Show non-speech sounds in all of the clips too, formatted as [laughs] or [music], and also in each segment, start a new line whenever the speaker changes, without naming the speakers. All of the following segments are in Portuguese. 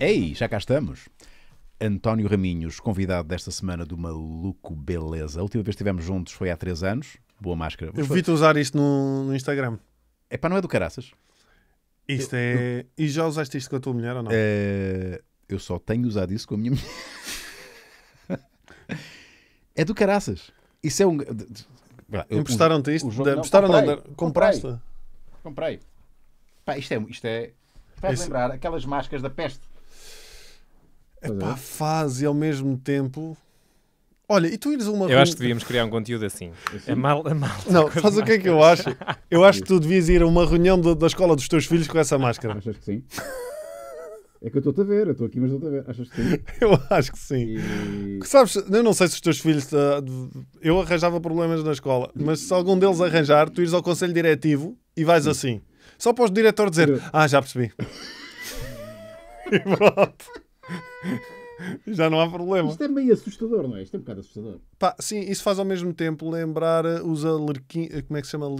Ei, já cá estamos. António Raminhos, convidado desta semana do Maluco Beleza. A última vez que estivemos juntos foi há três anos. Boa máscara. Eu vi-te usar
isto no, no Instagram. É pá, não é do caraças? Isto eu, é. Eu... E já usaste isto com a tua mulher ou não?
É... Eu só tenho usado isso com a minha mulher. [laughs] é do caraças. Isso é um. Emprestaram-te isto? Jogo... Emprestaram, não, comprei, compraste? Comprei. Pá, isto é. Isto é... Faz Esse... lembrar aquelas máscaras da peste.
Epá, é. faz e ao mesmo tempo. Olha, e tu ires a uma. Eu acho que devíamos criar um conteúdo assim. É mal, é mal. Não, faz o que é que eu acho? Eu acho que tu devias ir a uma reunião da, da escola dos teus filhos com essa máscara. Achas que sim? É que eu estou-te a ver, eu estou aqui, mas estou-te a ver. Achas que sim? [laughs] Eu acho que sim. E... Sabes, eu não sei se os teus filhos. Ah, eu arranjava problemas na escola, mas se algum deles arranjar, tu ires ao conselho diretivo e vais assim. Só para o diretor dizer: Ah, já percebi. [laughs] e pronto. [laughs] já não há problema. Isto é meio assustador, não
é? Isto é um bocado assustador.
Pá, sim, isso faz ao mesmo tempo lembrar os alerquins. Como é que se chama? uh,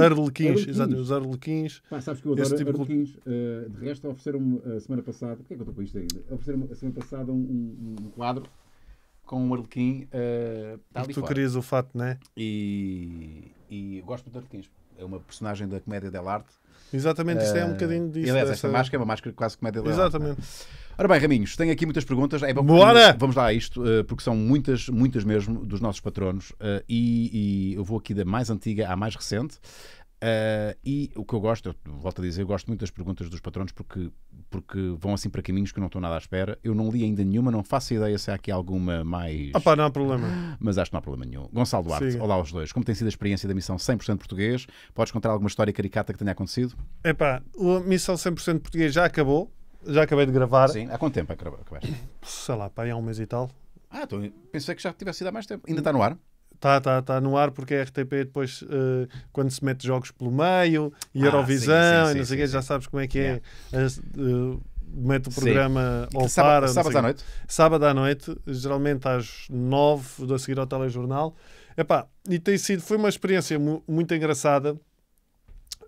arlequins. Exato, os eh, arlequins. Pá, sabes que eu adoro tipo arlequins.
De... Uh, de resto, ofereceram-me a eh, semana passada. Porquê é que eu estou com isto ainda? Ofereceram-me a semana passada um, um, um quadro com um arlequim. Uh, tu fora. querias o fato, não é? E, e eu gosto muito de arlequins. É uma personagem da comédia dell'arte Exatamente, isto é um eh, bocadinho disso. Aliás, esta máscara é uma máscara que quase que legal. É? Exatamente. Ora bem, Raminhos, tenho aqui muitas perguntas. É, Bora! Vamos lá a isto, eh, porque são muitas, muitas mesmo, dos nossos patronos. Eh, e, e eu vou aqui da mais antiga à mais recente. Uh, e o que eu gosto, eu volto a dizer, eu gosto muito das perguntas dos patronos porque, porque vão assim para caminhos que eu não estou nada à espera. Eu não li ainda nenhuma, não faço ideia se há aqui alguma mais. Opa,
oh, não há problema.
Mas acho que não há problema nenhum. Gonçalo Duarte, Siga. olá aos dois. Como tem sido a experiência da missão 100% português? Podes contar alguma história caricata que tenha acontecido?
é Epá, a missão 100% português já acabou. Já acabei de gravar. Sim, há quanto tempo é acabaste? Sei lá, pá, há um mês e tal. Ah, então, pensei que já tivesse ido há mais
tempo. Ainda está no ar?
Está, tá tá no ar porque a RTP depois, uh, quando se mete jogos pelo meio, e ah, Eurovisão, sim, sim, e não sei o quê, já sabes como é que é. yeah. é. As, uh, mete o programa ao sábado, sábado à noite? Sábado à noite, geralmente às nove, a seguir ao telejornal. Epá, e tem sido, foi uma experiência mu muito engraçada,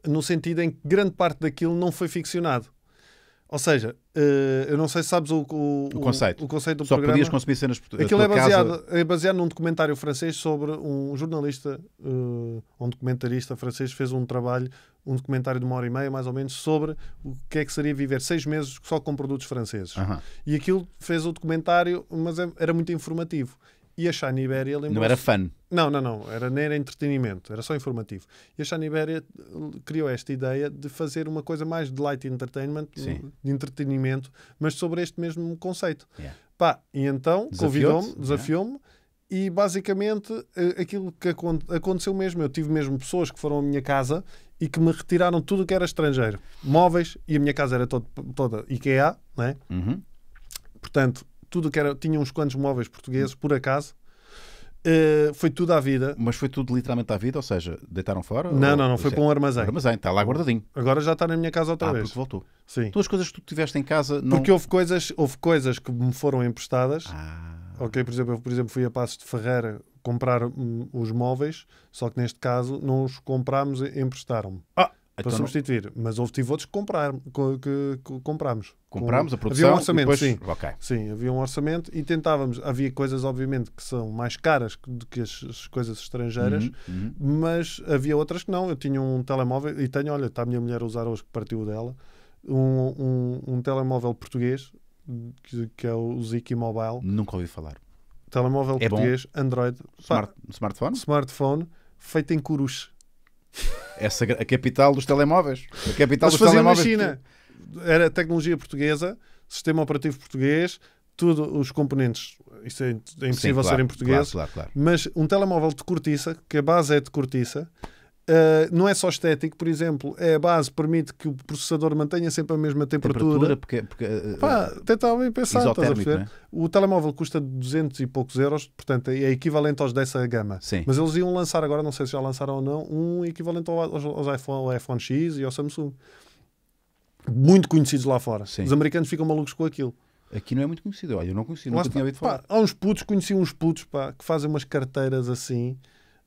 no sentido em que grande parte daquilo não foi ficcionado. Ou seja, eh, eu não sei se sabes o, o, o conceito. O, o, conceito do Só programa. podias consumir cenas portuguesas. Aquilo é baseado, casa... é baseado num documentário francês sobre um jornalista, eh, um documentarista francês fez um trabalho, um documentário de uma hora e meia, mais ou menos, sobre o que é que seria viver seis meses só com produtos franceses. Uhum. E aquilo fez o documentário, mas é, era muito informativo. E a Shine Iberia lembrou Não era fã. Não, não, não. Era, nem era entretenimento, era só informativo. E a Shine Iberia eh, criou esta ideia de fazer uma coisa mais de light entertainment, Sim. Hum, de entretenimento, mas sobre este mesmo conceito. Yeah. Pá, e então convidou-me, desafiou-me. Yeah e basicamente eh, aquilo que aconteceu mesmo, eu tive mesmo pessoas que foram à minha casa e que me retiraram tudo o que era estrangeiro, móveis, e a minha casa era todo, toda IKEA, né? Uhum. portanto, tudo que era, tinha uns quantos móveis portugueses, por acaso. Uh, foi tudo à vida. Mas foi tudo literalmente à vida? Ou seja, deitaram fora? Não, ou... não, não. Foi para é. um armazém. Armazém, está lá guardadinho. Agora já está na minha casa outra ah, vez. porque voltou. Sim. Todas então as coisas que tu tiveste em casa... Não... Porque houve coisas, houve coisas que me foram emprestadas. Ah. Ok, por exemplo, eu por exemplo, fui a Passos de Ferreira comprar os móveis, só que neste caso não os comprámos, emprestaram-me. Ah! Então, para substituir, mas houve tive outros que, comprar, que, que comprámos. Comprámos Com, a produção? Havia um orçamento, depois, sim. Okay. Sim, havia um orçamento e tentávamos. Havia coisas, obviamente, que são mais caras do que as, as coisas estrangeiras, uhum, uhum. mas havia outras que não. Eu tinha um telemóvel e tenho, olha, está a minha mulher a usar hoje que partiu dela, um, um, um telemóvel português, que, que, é o Ziki Mobile.
Nunca ouvi falar.
Telemóvel é português, bom. Android. Smart, smartphone? Smartphone, feito em coruche.
Essa, a capital dos telemóveis. A capital Mas dos telemóveis. na China.
Era tecnologia portuguesa, sistema operativo português, tudo os componentes. Isso é, é impossível Sim, claro, ser em português. Claro, claro, mas um telemóvel de cortiça, que a base é de cortiça, eh, não é só estético, por exemplo, é a base permite que o processador mantenha sempre a mesma temperatura. temperatura porque, é-
porque, uh, Pá, tenta bem pensar, estás a perceber? É?
O telemóvel custa 200 e poucos euros, portanto é, é equivalente aos dessa gama. Sim. Mas eles iam lançar agora, não sei se já lançaram ou não, um equivalente aos, aos iPhone, ao iPhone X e ao Samsung. Muito conhecidos lá fora. Sim. Os americanos ficam malucos com aquilo. Aqui não é muito conhecido, olha, eu não conheci, nunca tinha ouvido falar. Pá, há uns putos, conheci uns putos pá, que fazem umas carteiras assim,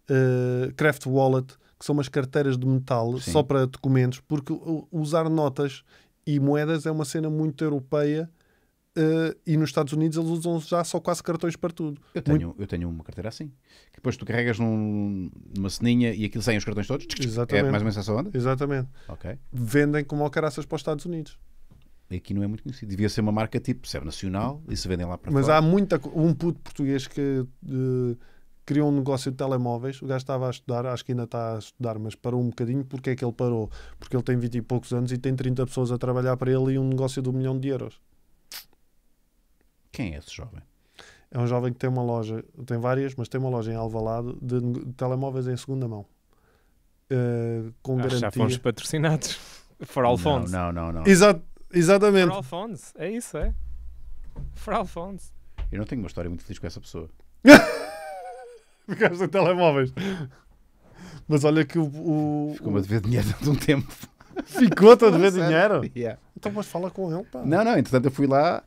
uh, craft wallet, que são umas carteiras de metal Sim. só para documentos, porque usar notas e moedas é uma cena muito europeia. Uh, e nos Estados Unidos eles usam já só quase cartões para tudo. Eu tenho,
muito... eu tenho uma carteira assim, que depois tu carregas num, numa ceninha e aquilo saem os cartões
todos. É Exatamente. É mais ou menos essa onda? Exatamente. Okay. Vendem como ao para os Estados Unidos.
aqui não é muito conhecido. Devia ser uma marca tipo, serve é nacional e se vendem lá para Mas fora. há
muita. Um puto português que. Uh, criou um negócio de telemóveis. O gajo estava a estudar, acho que ainda está a estudar, mas parou um bocadinho. que é que ele parou? Porque ele tem 20 e poucos anos e tem 30 pessoas a trabalhar para ele e um negócio de um milhão de euros.
Quem é esse jovem?
É um jovem que tem uma loja, tem várias, mas tem uma loja em Alvalade de, de telemóveis em segunda mão. Uh, com ah, garantia. Já fomos patrocinados. [laughs] For Alphonse. Não, não, não. não. Exa exatamente. For Alphonse. É isso, é. For Alphonse.
Eu não tenho uma história muito feliz com essa
pessoa. [laughs] Ficaste sem telemóveis. Mas olha que o. o Ficou-me a dever dinheiro de um tempo. Ficou-te a dever dinheiro? Yeah. Então, mas fala com ele, pá. Não,
não, entretanto eu fui lá.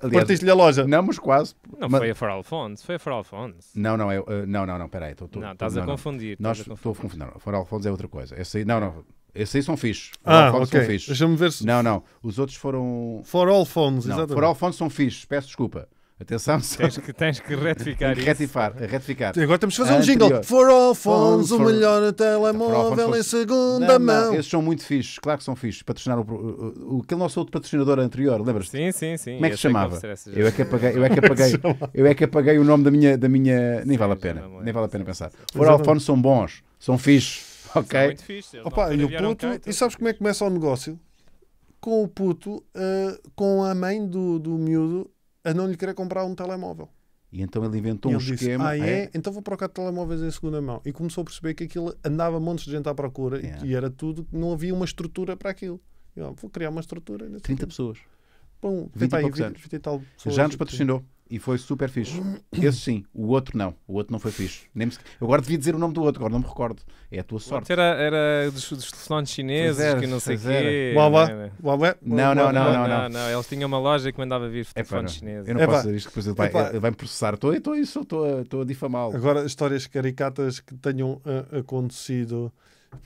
aliás- Partiste-lhe a loja. Não, mas quase. Não Mas- foi a For Alphonse, foi a For Alphonse. Não, não, uh, não, não, não, peraí. Tô, tô, Não, estás a não, não. confundir. Nós estás a estou a confundir. confundir. Não, Fora Alfonso é outra coisa. Esse aí, não, não. esses aí são fixos. Ah, ok. Deixa-me ver se. Não, não. Os outros foram. For all phones, Não, exatamente. Fora Alfonso são fixos. Peço desculpa. Atenção, tens que, tens que retificar tens que retifar, isso. Retificar, retificar. Agora temos que fazer um jingle. For all phones, for... o melhor telemóvel for... em segunda não, mão. Não, esses são muito fixos, claro que são fixos. Patrocinar o, o, aquele nosso outro patrocinador anterior, lembras-te? Sim, sim, sim. Como é que se é chamava? eu é que apaguei, eu é que apaguei, [laughs] é eu é que apaguei o nome da minha. Da minha... Nem vale a pena, é nem vale a pena pensar. For all phones são bons, são fixos.
Ok. São muito fixos. Opa, e, o puto, e sabes como é que começa o negócio? Com o puto, uh, com a mãe do, do miúdo a não lhe querer comprar um telemóvel.
E então ele inventou ele um disse, esquema. Ah, é? é?
Então vou procurar telemóveis em segunda mão. E começou a perceber que aquilo andava montes de gente à procura e, era tudo, não havia uma estrutura para aquilo. Eu ah, vou criar uma estrutura. 30 tipo. pessoas. Bom, 20 e, aí, 20, 20 e tal pessoas. Já nos patrocinou.
E foi super fixe. Esse sim, o outro não. O outro não foi fixe. Nem me... Eu agora devia dizer o nome do outro, agora não me recordo. É a tua sorte. Era, era dos, dos telefones chineses era, que não sei o quê. Huawei. Huawei. Não, não, não, não, não, não. Eles tinham uma loja que mandava vir telefones chineses. Eu não Epa. posso dizer isto, depois ele vai, ele vai me processar. Estou,
estou isso, estou,
estou a difamá-lo.
Agora, histórias caricatas que tenham uh, acontecido.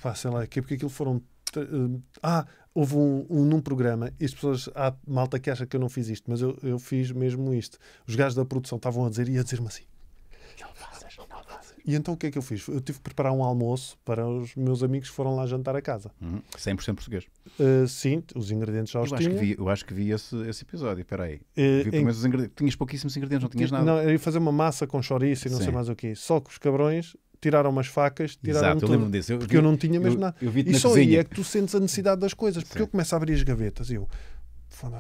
Pá, sei lá, aqui porque aquilo foram. Uh, ah, houve um, um, num programa, e as pessoas, há malta que acha que eu não fiz isto, mas eu, eu fiz mesmo isto. Os gajos da produção estavam a dizer, e a dizer-me assim: não não E então o que é que eu fiz? Eu tive que preparar um almoço para os meus amigos que foram lá jantar a casa.
Uhum. 100% português.
Uh, sim, os ingredientes já os eu tinha. Acho que vi, eu
acho que vi esse, esse episódio, espera aí. Uh, em...
Tinhas pouquíssimos ingredientes, não tinhas nada. Não, eu ia fazer uma massa com chouriço e não sim. sei mais o quê. Só que os cabrões tiraram umas facas, tiraram Exato, tudo. Eu disso. Eu porque vi, eu não tinha mesmo eu, nada. Eu e só cozinha. aí é que tu sentes a necessidade das coisas. Porque Sim. eu começo a abrir as gavetas e eu.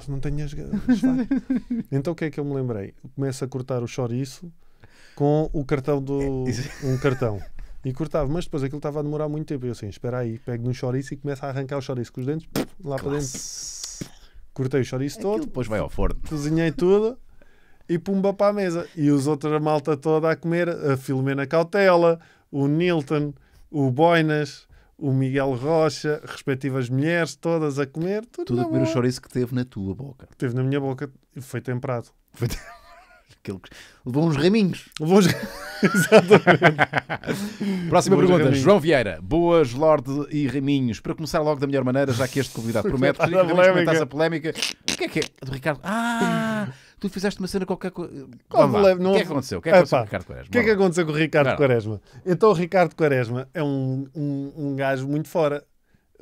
Não tenho as gavetas. [laughs] então o que é que eu me lembrei? Começo a cortar o chouriço com o cartão do. [laughs] um cartão. E cortava, mas depois aquilo estava a demorar muito tempo. Eu assim, espera aí, pego num chouriço e começo a arrancar o chouriço com os dentes, lá Classe. para dentro. Cortei o chouriço todo. Depois vai ao forno. Cozinhei tudo e pumba para a mesa. E os outros, a malta toda a comer, a Filomena Cautela, o Nilton, o Boinas, o Miguel Rocha, respectivas mulheres, todas a comer. Tudo, tudo a comer o chouriço que teve na tua boca. Teve na minha boca, foi temperado. Foi temperado. [laughs] Aquilo que... Levou uns raminhos. Levou uns... [laughs] Exatamente. Próxima pergunta. João Vieira.
Boas, Lorde e Raminhos. Para começar logo da melhor maneira, já que este convidado [laughs] promete, que a polémica. a polémica.
O que é que é? Do Ricardo. Ah!
tu fizeste uma cena
qualquer coisa. O que é que aconteceu? O que é que aconteceu com o Ricardo Quaresma? O que é que aconteceu com o Ricardo Quaresma? Então o Ricardo Quaresma é um, um, um gajo muito fora.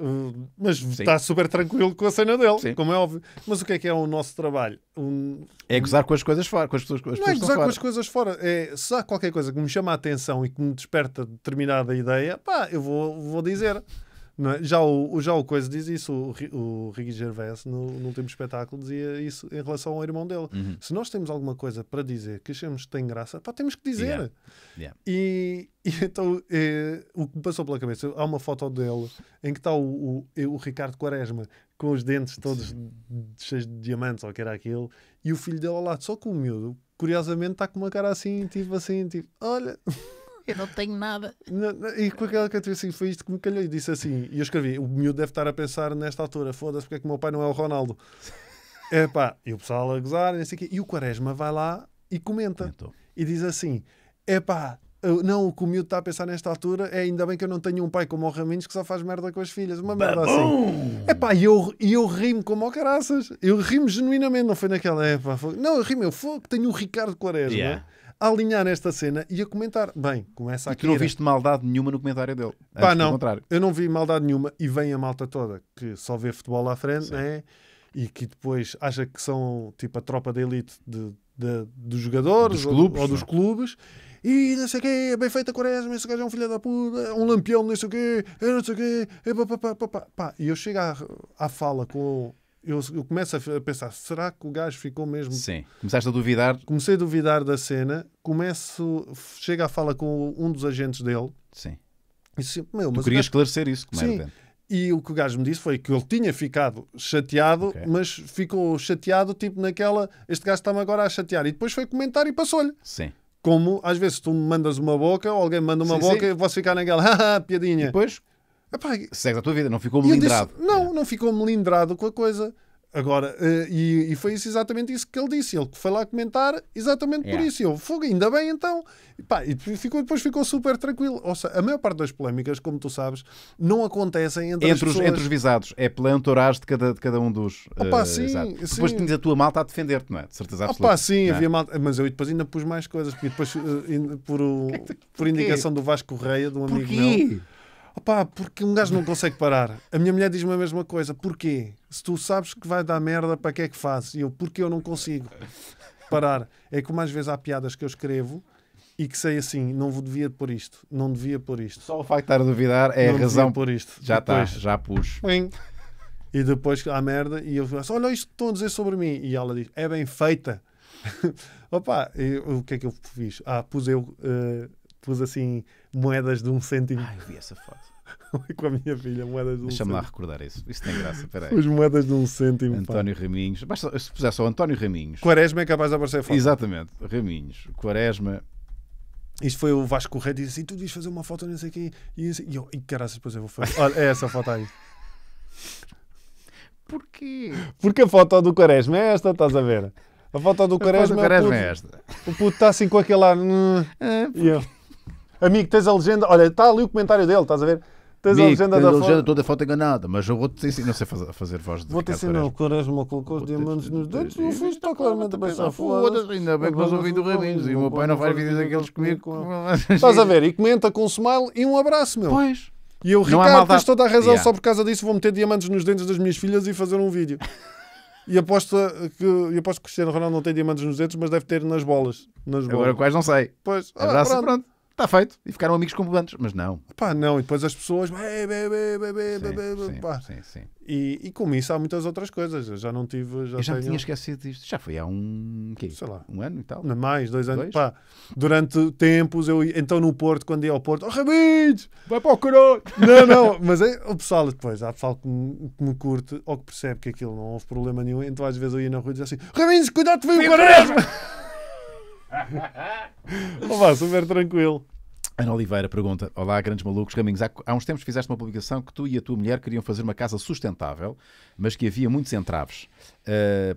Uh, mas está super tranquilo com a cena dele, Sim. como é óbvio. Mas o que é que é o nosso trabalho? Um... É gozar com as coisas fora, com as pessoas, com as Não é gozar com as coisas fora. É, se há qualquer coisa que me chama a atenção e que me desperta determinada ideia, pá, eu vou, vou dizer. É? já, o, já o Coisa diz isso, o, o Ricky Gervais, no, no último espetáculo, dizia isso em relação ao irmão dele. Uhum. Se nós temos alguma coisa para dizer que achamos que tem graça, pá, temos que dizer. Yeah. Yeah. E, e, então é, o que me passou pela cabeça, há uma foto dele em que está o, o, eh, o Ricardo Quaresma com os dentes todos cheios de diamantes, ou que era aquilo, e o filho dele ao lado, só com o miúdo, curiosamente está com uma cara assim, tipo assim, tipo, olha. Eu não tenho nada. e com aquela cantora assim, foi isto que me calhou. E disse assim, e eu escrevi: o miúdo deve estar a pensar nesta altura, foda-se, porque é que o meu pai não é o Ronaldo. É [laughs] pá, e o pessoal a gozar, não sei o quê. E o Quaresma vai lá e comenta. Comentou. E diz assim: é pá, não, o que o miúdo está a pensar nesta altura é ainda bem que eu não tenho um pai como o Raminos que só faz merda com as filhas. Uma merda assim. É pá, e eu, eu rimo como o caraças. Eu rimo genuinamente, não foi naquela época. Não, eu rimo, eu fogo, tenho o Ricardo Quaresma. Yeah a alinhar esta cena e a comentar. Bem, começa e aqui. tu não viste maldade nenhuma no comentário dele. Pá, não. Contrário. Eu não vi maldade nenhuma e vem a malta toda que só vê futebol à frente, Sim. né? E que depois acha que são tipo a tropa da elite de, de, dos jogadores dos clubes, ou, ou dos é? clubes e não sei o quê, é bem feita a quaresma, esse gajo é um filho da puta, é um lampião, não sei o quê, não sei o quê, E eu chego à, à fala com eu, eu, começo a pensar, será que o gajo ficou mesmo... Sim, começaste a duvidar. Comecei a duvidar da cena, começo, chega a fala com um dos agentes dele. Sim. E queria meu, tu gajo... esclarecer isso, como é Sim. E o que o gajo me disse foi que ele tinha ficado chateado, okay. mas ficou chateado, tipo naquela, este gajo está-me agora a chatear. E depois foi comentar e passou-lhe. Sim. Como às vezes tu me mandas uma boca, ou alguém manda uma sim, boca sim. e posso ficar naquela, [laughs] piadinha. E depois Epá, Segue a tua vida, não ficou melindrado. Disse, não, é. não ficou melindrado com a coisa. Agora, eh, e, e, foi isso, exatamente isso que ele disse. Ele foi lá comentar exatamente por isso. Eu, fogo, ainda bem então. E, e ficou, depois ficou super tranquilo. Ou seja, a maior parte das polémicas, como tu sabes, não acontecem entre, entre, os, pessoas... entre os,
visados. É pela entourage de cada, de cada um dos. Eh, Opa, uh, sim, Depois tens a tua malta a defender-te, não é? De certeza absoluta. Opa, sim, é? havia
malta. Mas eu depois ainda pus mais coisas. Porque depois, uh, por, o, [laughs] por indicação do Vasco Correia, de um amigo Porquê? meu. Opá, porque um gajo não consegue parar. A minha mulher diz-me a mesma coisa. Porquê? Se tu sabes que vai dar merda, para que é que fazes? E eu, porque eu não consigo parar. É que mais vezes há piadas que eu escrevo e que sei assim, não devia pôr isto, não devia pôr isto. Só o facto de estar a duvidar é não a razão. por isto. Já está, já pus. Bem. E depois há merda e eu faço, olha isto que estão a dizer sobre mim. E ela diz, é bem feita. [laughs] Opa, o que é que eu fiz? Ah, pus eu uh, pus assim moedas de um cêntimo. Ah, eu vi essa foto. [laughs] com a minha filha, moedas de um Deixa-me lá recordar isso. Isso tem graça, peraí. Os moedas de um cêntimo. António pá. Raminhos. Basta, se puser só António Raminhos. Quaresma é capaz de aparecer foto. Exatamente. Raminhos. Quaresma. Isto foi o Vasco Correia e disse assim: Tu devias fazer uma foto, não sei quem. E, assim, e eu, e caraças, depois eu vou fazer. Olha, é essa foto aí. [laughs] Porquê? Porque a foto do Quaresma é esta, estás a ver? A foto do Quaresma, a foto do quaresma é, o puto, é esta. O puto está assim com aquele ar. É, hum. porque... Ah, e eu. Amigo, tens a legenda. Olha, está ali o comentário dele, estás a ver? Tens a legenda tens da a legenda
toda a foto enganada, mas eu vou-te ensinar, não sei fazer, fazer
voz de Vou-te ensinar, o Quaresma colocou os diamantes nos dentes. e o filho está claramente a pensar foda Ainda bem que nós ouvimos do Raminhos e o meu pai não faz vídeos daqueles comigo. Estás a ver? E comenta com um smile e um abraço, meu. Pois. E eu, é Ricardo, malta... tens toda a razão, yeah. só por causa disso vou meter diamantes nos dentes das minhas filhas e fazer um vídeo. E aposto que, e aposto que Cristiano Ronaldo não tem diamantes nos dentes, mas deve ter nas bolas. Nas bolas. Agora quais não sei. Pois. Ah, Abraço, pronto. pronto está feito. E ficaram amigos completos, mas não. Pá, não. E depois as pessoas. e, com isso há muitas outras coisas. Eu já não tive. Já eu já tenho... tinha esquecido disto. Já foi há um. Quê? Sei lá. Um ano e tal. Não, mais, dois anos. Dois? Pá, durante tempos, eu então no Porto, quando ia ao Porto, oh Rabinho, vai para o caralho. Não, não. Mas é, o pessoal depois, há pessoal que me, que me curte ou que percebe que aquilo não houve problema nenhum. Então às vezes eu ia na rua e dizia assim: Rabinho, cuidado, vem o Quaresma. [laughs] Olá,
[laughs] super tranquilo. Ana Oliveira pergunta: Olá, grandes malucos, caminhos. Há, há uns tempos fizeste uma publicação que tu e a tua mulher queriam fazer uma casa sustentável, mas que havia muitos entraves. Uh,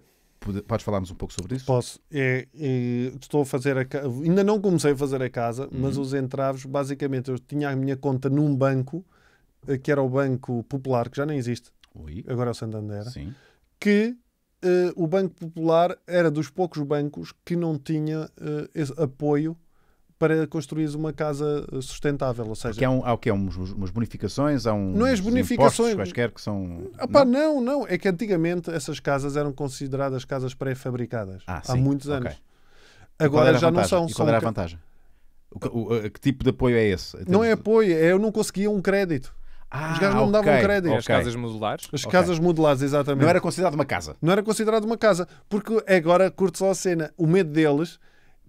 Podes falarmos um pouco sobre isso? Posso.
É, é, estou a fazer a, Ainda não comecei a fazer a casa, uhum. mas os entraves, basicamente, eu tinha a minha conta num banco, eh, que era o Banco Popular, que já nem existe. Ui. Agora é o Santander. Sim. Que uh, o Banco Popular era dos poucos bancos que não tinha uh, apoio para construir uma casa eh, sustentável, ou seja... Que há,
um, há o que é umas bonificações, há um... Não é as bonificações... quaisquer que são... Opa, ah,
não? não, não. É que antigamente essas casas eram consideradas casas pré-fabricadas. Ah, há sim? muitos anos. Okay. Agora já não são. E qual era a vantagem?
O que, o, que tipo de apoio é esse? Não
é apoio, é eu não conseguia um crédito. Ah, os gajos não me davam crédito. Okay. As casas modulares? As okay. casas modulares, exatamente. Não era considerado uma casa? Não era considerado uma casa. Porque agora, curto só a cena, o medo deles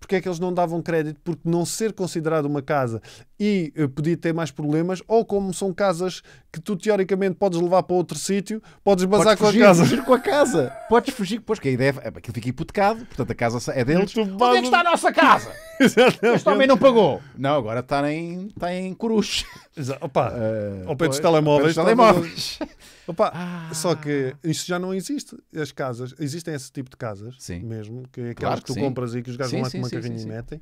porque é que eles não davam crédito? Porque não ser considerado uma casa e eh, podia ter mais problemas, ou como são casas que tu teoricamente podes levar para outro sítio, podes bazar podes com a casa. Fugir com a casa. [laughs] Podes
fugir, pois que a ideia é, aquilo fica hipotecado, portanto a casa é deles. Então, onde base... é que está a nossa casa? [laughs] este homem não pagou. Não, agora está em, está em Coruche. Opa, uh, [laughs] ao pé dos telemóveis. Tá telemóveis.
Opa, ah. Só que isto já não existe. As casas, existem esse tipo de casas sim. mesmo, que é aquelas claro que, que tu sim. compras e que os gajos vão lá com uma carrinha e metem.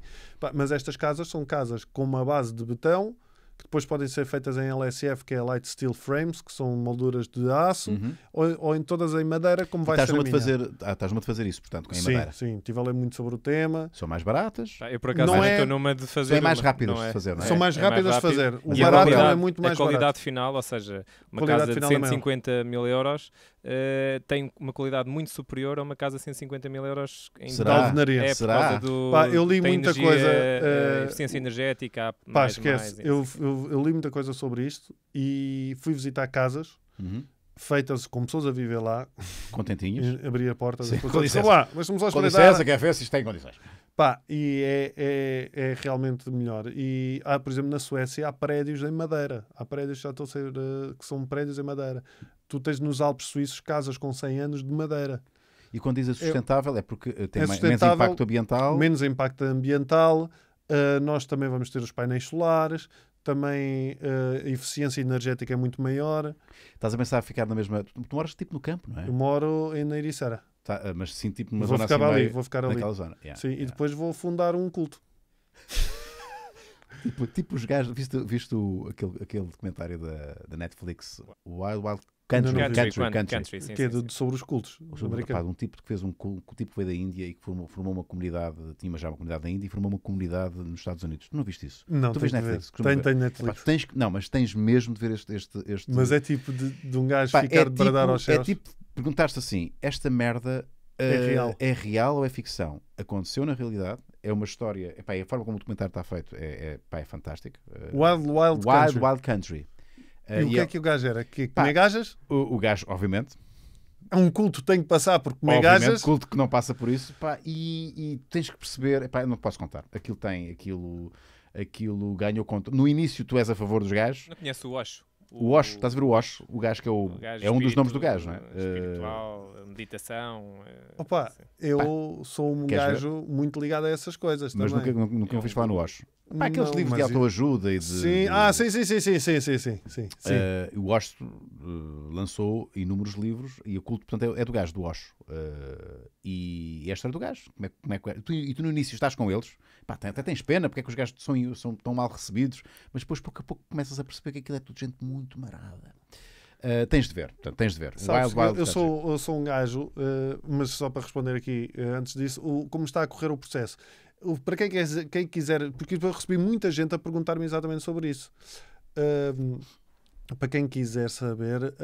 mas estas casas são casas com uma base de botão que depois podem ser feitas em LSF, que é Light Steel Frames, que são molduras de aço, uhum. ou, ou, em todas em madeira, como vai ser a Fazer,
ah, estás-me a fazer isso, portanto, em sim, madeira. Sim, estive a ler
muito sobre o tema. São mais baratas.
Ah, eu, por acaso, não é... estou numa de fazer... São é mais rápidas é? de fazer, não é? São mais é rápidas de fazer. O e barato é muito mais barato. A qualidade barato. final, ou seja, uma qualidade casa de 150 mil euros... Uh, tem uma qualidade muito superior a uma casa de 150 mil euros em Será? É, Será? Do, Pá, eu li muita energia, coisa. Uh... Eficiência energética. Pá, mais, esquece. Mais, eu,
eu eu, eu, li muita coisa sobre isto e fui visitar casas uhum. feitas com pessoas a viver lá. Contentinhos. [laughs] Abri a porta. Sim, depois, com licença. lá, mas quando é Com licença, quer ver se isto tem condições. Pá, e é, é, é, realmente melhor. E há, por exemplo, na Suécia há prédios em madeira. Há prédios já estão a ser, uh, que são prédios em madeira. Tu tens nos Alpes suíços casas com 100 anos de madeira. E quando dizes é sustentável é, eh, é porque tem menos impacto ambiental? Menos impacto ambiental. Uh, nós também vamos ter os painéis solares, também uh, a eficiência energética é muito maior. Estás a pensar a ficar na mesma. Tu, tu moras tipo no campo, não é? Eu moro em Neiriçara.
Tá, eh, mas sim, tipo numa vou zona ficar assim ali, Vou ficar ali. Zona. Yeah,
sim, yeah. e depois vou fundar um culto.
[laughs] tipo, tipo os gajos. Viste, visto aquele, aquele documentário da, da Netflix, Wild Wild Country, não, não, country, country, country, country que é do sobre os cultos. sobre, um tipo que fez um um tipo que veio da Índia e que formou, formou, uma comunidade, tinha já uma comunidade da Índia e formou uma comunidade nos Estados Unidos. Tu não viste isso? Não, tu vês Netflix. Tem, tem Netflix. tens, não, mas tens mesmo de ver este. este, este... Mas é tipo de, de um gajo ficar é de tipo, bradar aos céus. É tipo, perguntaste assim: esta merda uh, é, real. é real ou é ficção? Aconteceu na realidade, é uma história. Epá, a forma como o documentário está feito é, é, é fantástico. Eh, Wild, Wild, Wild Country. Wild Country. É, e o que é que
o gajo era? Que comer
gajas? O, o gajo, obviamente.
É um culto, tem que passar por comer obviamente, gajas.
culto que não passa por isso. Pá, e, e tens que perceber... Pá, não posso contar. Aquilo tem... Aquilo, aquilo ganhou conta. No início tu és a favor dos gajos. Não conheço o Osho. O Osho, estás a ver o Osho? O gajo que é, o, o é um dos nomes do gajo, não é? Espiritual,
eh, meditação. Eh, Opa, assim. eu Pá, sou um gajo ver? muito ligado a essas coisas. Mas também. nunca,
nunca, nunca um... falar no Osho. Pá, aqueles não, livros de autoajuda e de. Sim,
ah, sim, sim, sim, sim, sim, sim, sim, sim.
Uh, o Osho uh, lançou inúmeros livros e o culto, portanto, é, é do gajo, do Osho. Uh, e é a história do gajo. Como é, como é, é tu, e tu no início estás com eles, pá, até tens pena porque é que os gajos são, são tão mal recebidos, mas depois pouco a pouco começas a perceber que aquilo é tudo gente muito marada. Uh, tens de ver, portanto, tens de ver. Sabes, wild, wild, eu, eu
sou, eu sou um gajo, uh, mas só para responder aqui uh, antes disso, o, como está a correr o processo. Para quem, quer, quem quiser, porque eu recebi muita gente a perguntar-me exatamente sobre isso. Uh, para quem quiser saber, uh,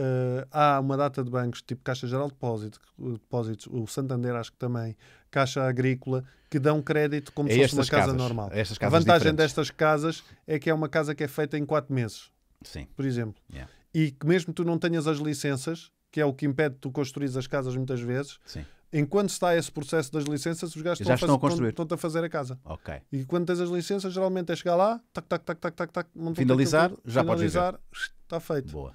há uma data de bancos, tipo Caixa Geral de Depósito, Depósitos, o Santander acho que também, Caixa Agrícola, que dão crédito como é se fosse uma casa casas, normal. a vantagem diferentes. destas casas é que é uma casa que é feita em 4 meses, Sim. por exemplo. Yeah. E que mesmo tu não tenhas as licenças, que é o que impede tu construir as casas muitas vezes, Sim. Enquanto está esse processo das licenças, os gajos estão, estão, a, construir, estão, a fazer a casa. Ok. E quando tens as licenças, geralmente é chegar lá, tac, tac, tac, tac, tac, tac, finalizar, tudo, já finalizar, pode dizer, está feito. Boa.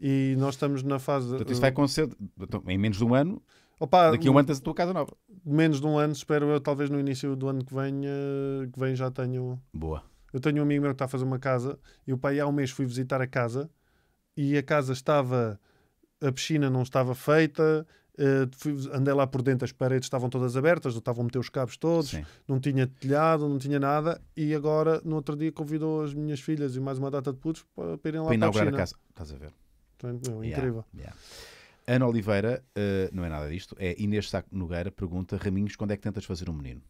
E nós estamos na fase. Portanto, isto vai acontecer
então, em menos de um ano. Opa, Daqui a um ano tens
a tua casa nova. Menos de um ano, espero eu, talvez no início do ano que vem, eh, que vem já tenho. Boa. Eu tenho um amigo meu que está a fazer uma casa e o pai há um mês fui visitar a casa e a casa estava. A piscina não estava feita, Uh, andei lá por dentro, as paredes estavam todas abertas, estavam a meter os cabos todos, Sim. não tinha telhado, não tinha nada. E agora, no outro dia, convidou as minhas filhas e mais uma data de putos para, para irem lá para, para inaugurar a, a casa. Estás a ver? Então, é, incrível. Yeah, yeah.
Ana Oliveira, uh, não é nada disto, é Inês Saco Nogueira, pergunta: Raminhos, quando é que tentas fazer um menino?